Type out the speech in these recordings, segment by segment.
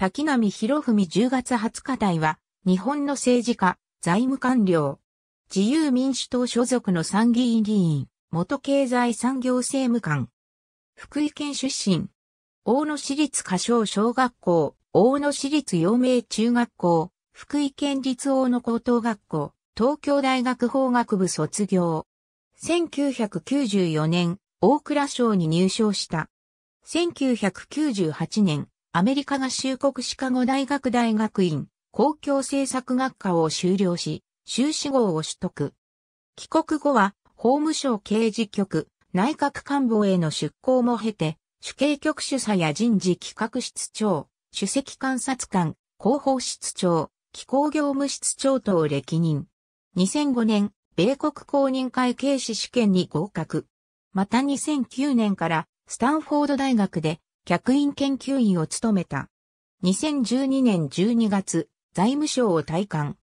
滝波博文10月20日台は、日本の政治家、財務官僚、自由民主党所属の参議院議員、元経済産業政務官、福井県出身、大野市立歌唱小学校、大野市立陽明中学校、福井県立大野高等学校、東京大学法学部卒業。1994年、大蔵省に入省した。1998年、アメリカ合衆国シカゴ大学大学院公共政策学科を修了し、修士号を取得。帰国後は、法務省刑事局、内閣官房への出向も経て、主計局主査や人事企画室長、主席監察官、広報室長、機構業務室長等を歴任。2005年、米国公認会計士試験に合格。また2009年から、スタンフォード大学で客員研究員を務めた。2012年12月、財務省を退官。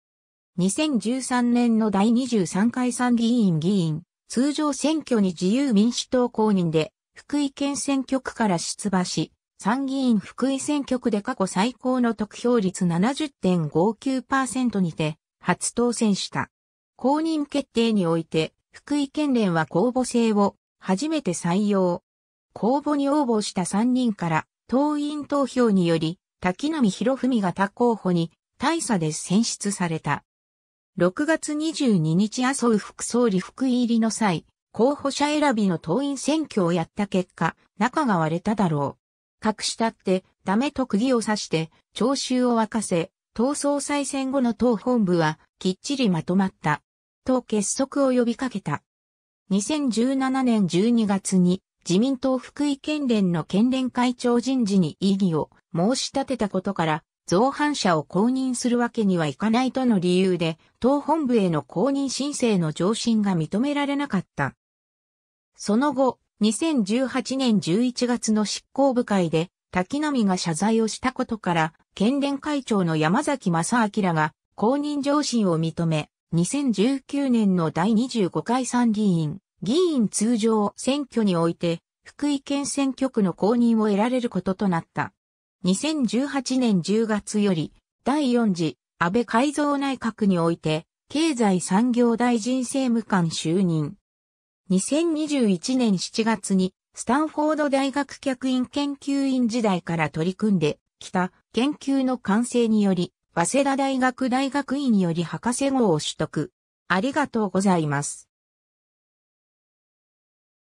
2013年の第23回参議院議員、通常選挙に自由民主党公認で、福井県選挙区から出馬し、参議院福井選挙区で過去最高の得票率70.59%にて、初当選した。公認決定において、福井県連は公募制を初めて採用。公募に応募した3人から、党員投票により、滝波博文が他候補に、大差で選出された。6月22日麻生副総理福井入りの際、候補者選びの党員選挙をやった結果、仲が割れただろう。隠したって、ダメと釘を刺して、聴衆を沸かせ、党総裁選後の党本部は、きっちりまとまった。と結束を呼びかけた。2017年12月に、自民党福井県連の県連会長人事に異議を申し立てたことから、造反者を公認するわけにはいかないとの理由で、党本部への公認申請の上申が認められなかった。その後、2018年11月の執行部会で、滝美が謝罪をしたことから、県連会長の山崎正明が公認上申を認め、2019年の第25回参議院、議員通常選挙において、福井県選挙区の公認を得られることとなった。2018年10月より、第4次安倍改造内閣において、経済産業大臣政務官就任。2021年7月に、スタンフォード大学客員研究員時代から取り組んできた研究の完成により、早稲田大学大学院より博士号を取得。ありがとうございます。